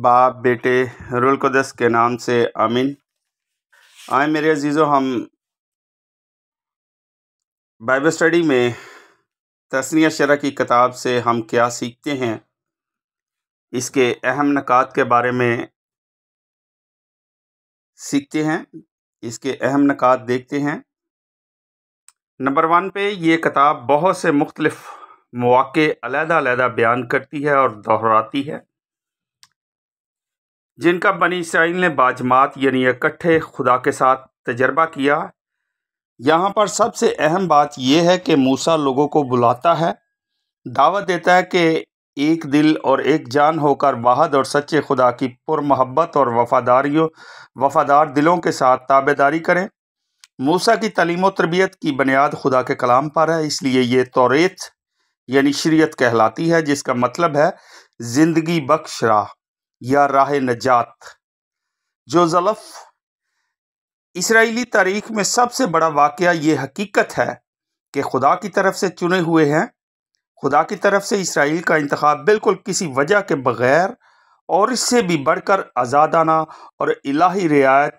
बाप बेटे रुलकदस के नाम से आमीन आए मेरे अजीज़ों हम बाइबल स्टडी में तस्निया शरा की किताब से हम क्या सीखते हैं इसके अहम नक़ात के बारे में सीखते हैं इसके अहम नक़ात देखते हैं नंबर वन पे ये किताब बहुत से मुख्तलफ़ मौक़े अलहदा अलहदा बयान करती है और दोहराती है जिनका बनी इसराइल ने बाजमात यानी इकट्ठे खुदा के साथ तजर्बा किया यहाँ पर सबसे अहम बात यह है कि मूसा लोगों को बुलाता है दावत देता है कि एक दिल और एक जान होकर वाहद और सच्चे खुदा की पुरमहब्बत और वफादारियों वफादार दिलों के साथ ताबेदारी करें मूसा की तलीम तरबियत की बुनियाद खुदा के कलाम पर है इसलिए ये तोरेत यानी शरीयत कहलाती है जिसका मतलब है ज़िंदगी बख्श राह या राह नजात जो जलफ इसराइली तारीख में सबसे बड़ा वाक़ ये हकीकत है कि खुदा की तरफ से चुने हुए हैं खुदा की तरफ से इसराइल का इंतबा बिल्कुल किसी वजह के बग़ैर और इससे भी बढ़कर आज़ादाना और इलाही रियायत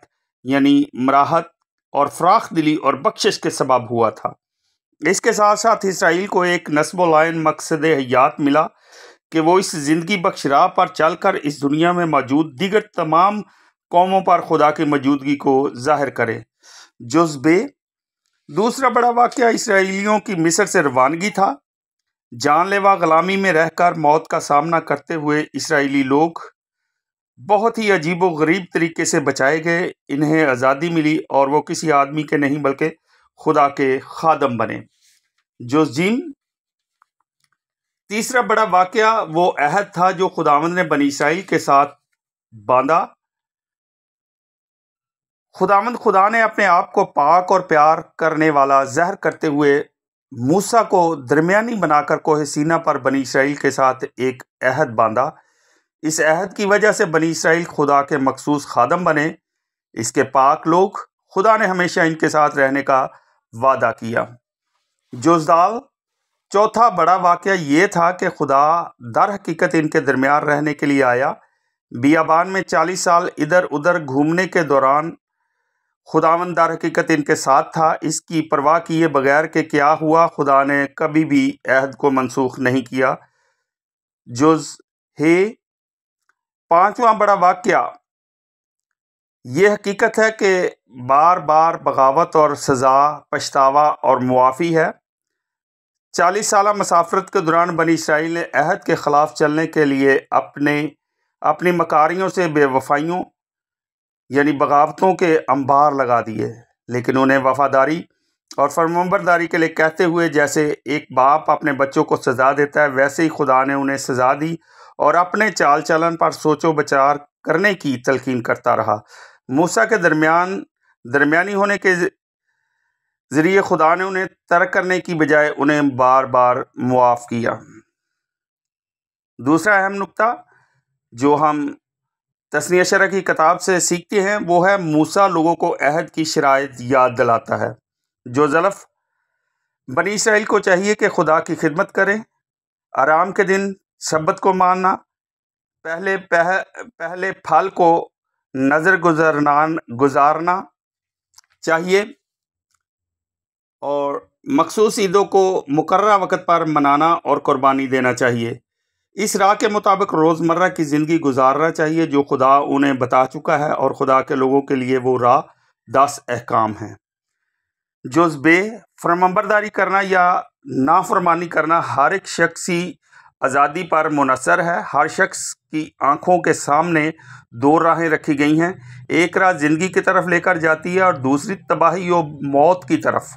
यानी मराहत और फ़्राख़ दिली और बख्शिश के सबब हुआ था इसके साथ साथ इसराइल को एक नस्बोलाइन मकसद हयात मिला कि वो इस ज़िंदगी बख्श राह पर चल कर इस दुनिया में मौजूद दीगर तमाम कौमों पर खुदा की मौजूदगी को ज़ाहिर करे जुज्बे दूसरा बड़ा वाक़ इसराइलियों की मिस्र से रवानगी था जानलेवा ग़ुलामी में रहकर मौत का सामना करते हुए इसराइली लोग बहुत ही अजीब व गरीब तरीके से बचाए गए इन्हें आज़ादी मिली और वो किसी आदमी के नहीं बल्कि खुदा के खादम बने जोजीम तीसरा बड़ा वाक़ वो अहद था जो खुदावंद ने बनी इसराइल के साथ बांधा खुदावंद खुदा ने अपने आप को पाक और प्यार करने वाला जहर करते हुए मूसा को दरमियानी बनाकर कोह सीना पर बनी इसराइल के साथ एक अहद बांधा इस अहद की वजह से बनी इसराइल खुदा के मखसूस खादम बने इसके पाक लोग खुदा ने हमेशा इनके साथ रहने का वादा किया जोजदाल चौथा बड़ा वाक़ ये था कि खुदा दर हकीकत इनके दरमियान रहने के लिए आया बियाबान में चालीस साल इधर उधर घूमने के दौरान खुदावन दर हकीकत इनके साथ था इसकी परवाह किए बगैर के क्या हुआ खुदा ने कभी भी अहद को मनसूख नहीं किया जुज हे पाँचवा बड़ा वाक़ ये हकीकत है कि बार बार बगावत और सज़ा पछतावा और मुआफ़ी है चालीस साल मसाफरत के दौरान बनी इसराइल ने अहद के ख़िलाफ़ चलने के लिए अपने अपनी मकारियों से बेवफाइयों यानी बगावतों के अंबार लगा दिए लेकिन उन्हें वफादारी और फरमबरदारी के लिए कहते हुए जैसे एक बाप अपने बच्चों को सज़ा देता है वैसे ही खुदा ने उन्हें सज़ा दी और अपने चाल चलन पर सोचो विचार करने की तलकीन करता रहा मूसा के दरमियान दरमिया होने के ज़रिए खुदा ने उन्हें तर्क करने की बजाय उन्हें बार बार मुआफ़ किया दूसरा अहम नुकता जो हम तस्नी शरा की किताब से सीखते हैं वो है मूसा लोगों को अहद की शरात याद दिलाता है जो जलफ़ बनी इसराइल को चाहिए कि खुदा की खिदमत करें आराम के दिन शब्बत को मानना पहले पह, पहले फल को नज़र गुजरना गुजारना चाहिए और मखसूस ईदों को मुकर वक़्त पर मनाना और क़ुरबानी देना चाहिए इस राह के मुताबिक रोज़मर्रा की ज़िंदगी गुजारना चाहिए जो खुदा उन्हें बता चुका है और खुदा के लोगों के लिए वो राह दस अहकाम हैं बे फरमंबरदारी करना या नाफरमानी करना हर एक शख्सी आज़ादी पर मुनसर है हर शख्स की आँखों के सामने दो राहें रखी गई हैं एक राह ज़िंदगी की तरफ लेकर जाती है और दूसरी तबाही और मौत की तरफ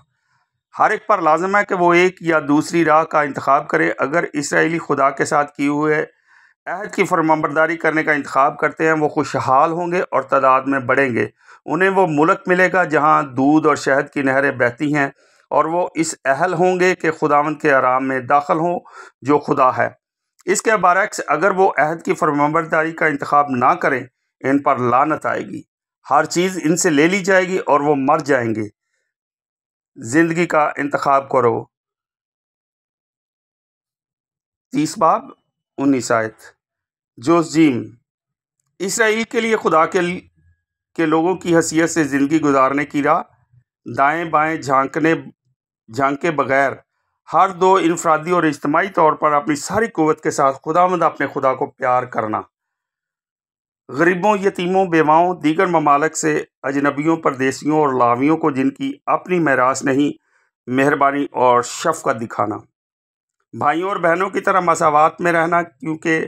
हर एक पर लाजम है कि वो एक या दूसरी राह का इंतखब करे अगर इसराइली खुदा के साथ किए हुए अहद की फरमाबरदारी करने का इंतखब करते हैं वो खुशहाल होंगे और तादाद में बढ़ेंगे उन्हें वो मुल्क मिलेगा जहाँ दूध और शहद की नहरें बहती हैं और वो इस अहल होंगे कि खुदावन के आराम में दाखिल हों जो खुदा है इसके बारक्स अगर वो अहद की फरमाबरदारी का इंतखब ना करें इन पर लानत आएगी हर चीज़ इनसे ले ली जाएगी और वो मर जाएंगे ज़िंदगी का इंतखब करो तीस बाब उन्नीस आयत जोस जीम इसराइल के लिए खुदा के के लोगों की हसीियत से ज़िंदगी गुजारने की राह दाएं बाएं झांकने झांके बगैर हर दो इनफरादी और इज्तमाही तौर पर अपनी सारी क़वत के साथ खुदा मंद अपने खुदा को प्यार करना गरीबों यतीमों बेवाओं दीगर ममालक से अजनबियों परदेसियों और लावियों को जिनकी अपनी महरास नहीं मेहरबानी और शफकत दिखाना भाइयों और बहनों की तरह मसावत में रहना क्योंकि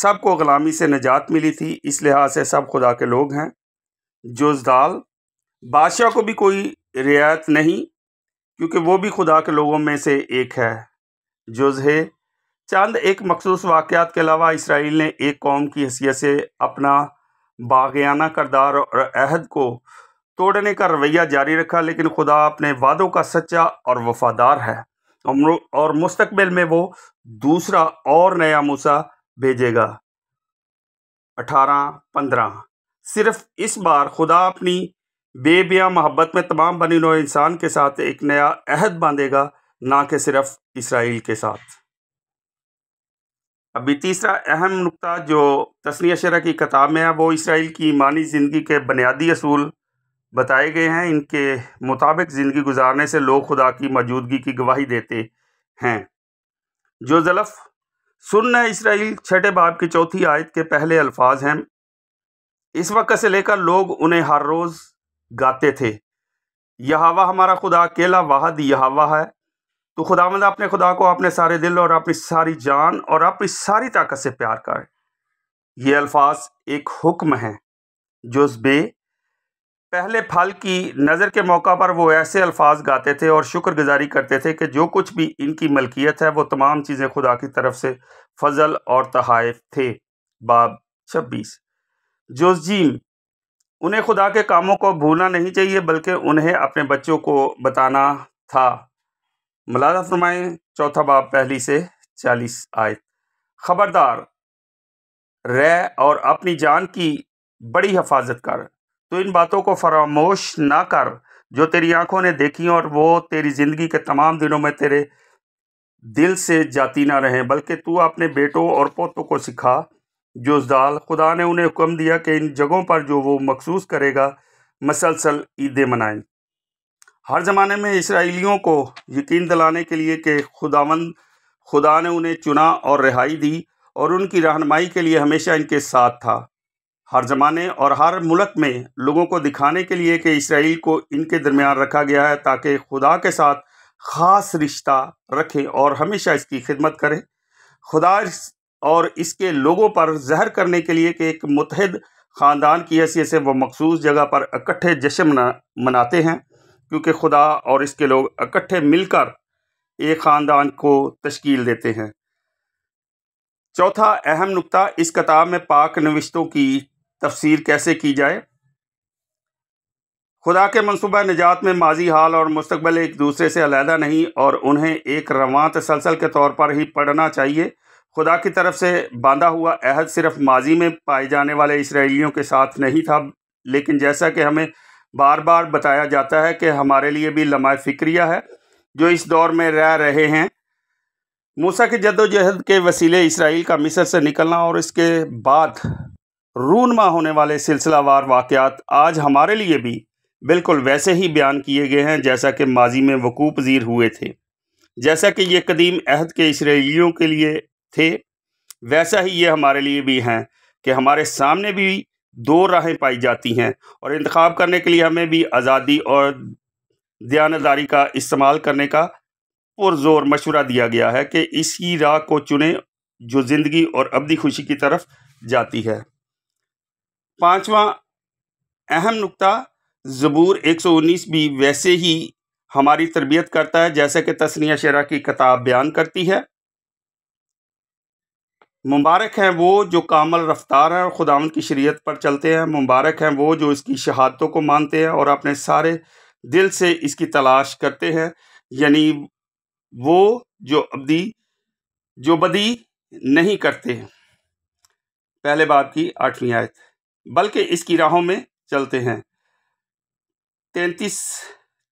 सबको ग़ुलामी से निजात मिली थी इस लिहाज से सब खुदा के लोग हैं जुजदाल बादशाह को भी कोई रियायत नहीं क्योंकि वो भी खुदा के लोगों में से एक है जुज है चंद एक मखसूस वाक़ात के अलावा इसराइल ने एक कौम की हैसियत से अपना बाग़ाना करदार और अहद को तोड़ने का रवैया जारी रखा लेकिन खुदा अपने वादों का सच्चा और वफादार है और मुस्तबिल में वो दूसरा और नया मूसा भेजेगा अठारह पंद्रह सिर्फ इस बार खुदा अपनी बेबिया मोहब्बत में तमाम बनी नो इंसान के साथ एक नया अहद बांधेगा ना कि सिर्फ इसराइल के साथ अभी तीसरा अहम नुकता जो तस्नी शरा की किताब में है वो इसराइल की ईमानी ज़िंदगी के बुनियादी असूल बताए गए हैं इनके मुताबिक ज़िंदगी गुजारने से लोग खुदा की मौजूदगी की गवाही देते हैं जो जलफ़ सुन इसराइल छठे बाब की चौथी आयत के पहले अल्फाज हैं इस वक्त से लेकर लोग उन्हें हर रोज़ गाते थे यहावा हमारा खुदा अकेला वाहद यहावा है तो खुदा मंदा अपने खुदा को अपने सारे दिल और अपनी सारी जान और अपनी सारी ताकत से प्यार कर ये अल्फाज एक हुक्म है जो बे पहले फल की नज़र के मौका पर वो ऐसे अल्फाज गाते थे और शुक्रगुजारी करते थे कि जो कुछ भी इनकी मलकियत है वो तमाम चीज़ें खुदा की तरफ से फजल और तहाइफ थे बाब छब्बीस जोजीम उन्हें खुदा के कामों को भूलना नहीं चाहिए बल्कि उन्हें अपने बच्चों को बताना था मलाना फरमाए चौथा बाब पहली से चालीस आयत खबरदार रह और अपनी जान की बड़ी हिफाजत कर तो इन बातों को फरामोश ना कर जो तेरी आंखों ने देखी और वो तेरी ज़िंदगी के तमाम दिनों में तेरे दिल से जाती ना रहें बल्कि तू अपने बेटों और पोतों को सिखा दाल खुदा ने उन्हें हुक्म दिया कि इन जगहों पर जो वो मखसूस करेगा मसलसल ईदें मनाएं हर ज़माने में इसराइलियों को यकीन दिलाने के लिए कि खुदावंद खुदा ने उन्हें चुना और रिहाई दी और उनकी रहनमाई के लिए हमेशा इनके साथ था हर ज़माने और हर मुल्क में लोगों को दिखाने के लिए कि इसराइल को इनके दरमियान रखा गया है ताकि खुदा के साथ ख़ास रिश्ता रखें और हमेशा इसकी खिदमत करें खुदा इस और इसके लोगों पर जहर करने के लिए कि एक मुतहद ख़ानदान की हैसियत से वह मखसूस जगह पर इकट्ठे जश्न मना, मनाते हैं क्योंकि खुदा और इसके लोग इकट्ठे मिलकर एक ख़ानदान को तश्कील देते हैं चौथा अहम नुकता इस किताब में पाक नविश्तों की तफसीर कैसे की जाए खुदा के मनसूबा निजात में माजी हाल और मुस्तबल एक दूसरे से अलहदा नहीं और उन्हें एक रवान तसलसल के तौर पर ही पढ़ना चाहिए खुदा की तरफ से बांधा हुआ अहद सिर्फ माजी में पाए जाने वाले इसराइलियों के साथ नहीं था लेकिन जैसा कि हमें बार बार बताया जाता है कि हमारे लिए भी लमाय फ़िक्रिया है जो इस दौर में रह रहे हैं मूसा के जद्दोजहद के वसीले इसराइल का मिसर से निकलना और इसके बाद रूनमा होने वाले सिलसिलावार वाक़ात आज हमारे लिए भी बिल्कुल वैसे ही बयान किए गए हैं जैसा कि माजी में वक़ूप पजीर हुए थे जैसा कि ये कदीम अहद के इसराइलियों के लिए थे वैसा ही ये हमारे लिए भी हैं कि हमारे सामने भी दो राहें पाई जाती हैं और इंतखब करने के लिए हमें भी आज़ादी और दयानदारी का इस्तेमाल करने का पुरजोर मशवरा दिया गया है कि इसी राह को चुने जो ज़िंदगी और अबदी खुशी की तरफ जाती है पाँचवा अहम नुकता ज़बूर 119 भी वैसे ही हमारी तरबियत करता है जैसे कि तस्निया शरा की किताब बयान करती है मुबारक हैं वो जो कामल रफ्तार हैं और खुदावन की शरीयत पर चलते हैं मुबारक हैं वो जो इसकी शहादतों को मानते हैं और अपने सारे दिल से इसकी तलाश करते हैं यानी वो जो अबदी जो बदी नहीं करते हैं पहले बाप की आठवीं आयत बल्कि इसकी राहों में चलते हैं तैंतीस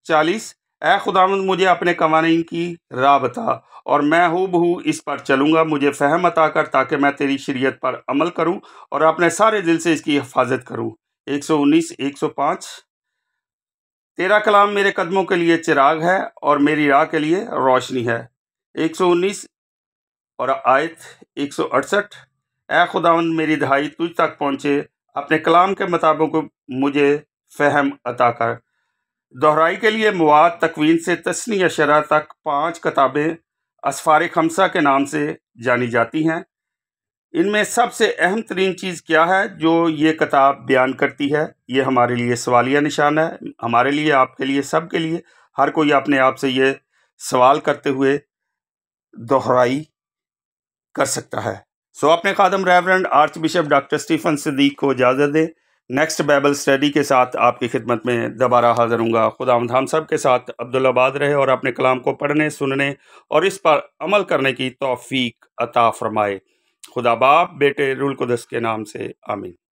चालीस ए खुदावंद मुझे अपने कवानी की राह बता और मैं हू बहू इस पर चलूँगा मुझे फहम अता कर ताकि मैं तेरी शरीयत पर अमल करूँ और अपने सारे दिल से इसकी हिफाजत करूँ एक सौ उन्नीस एक सौ पाँच तेरा कलाम मेरे कदमों के लिए चिराग है और मेरी राह के लिए रोशनी है एक सौ उन्नीस और आयत एक सौ अड़सठ ए खुदावंद मेरी दहाई तुझ तक पहुँचे अपने कलाम के मुताबिक मुझे फहम अता कर दोहराई के लिए मवाद तकवीन से तस्नी अशरा तक पाँच किताबें असफार खमसा के नाम से जानी जाती हैं इनमें सबसे अहम तरीन चीज़ क्या है जो ये किताब बयान करती है ये हमारे लिए सवालिया निशान है हमारे लिए आपके लिए सब के लिए हर कोई अपने आप से ये सवाल करते हुए दोहराई कर सकता है सो अपने खादम reverend archbishop doctor Stephen Sadiq को इजाज़त दें नेक्स्ट बाइबल स्टडी के साथ आपकी खिदमत में दोबारा हाजिर हूँगा खुदा हम सब के साथ अब्दुल्लाबाद रहे और अपने कलाम को पढ़ने सुनने और इस पर अमल करने की तोफ़ी अता फरमाए खुदा बाप बेटे रुलकुदस के नाम से आमीन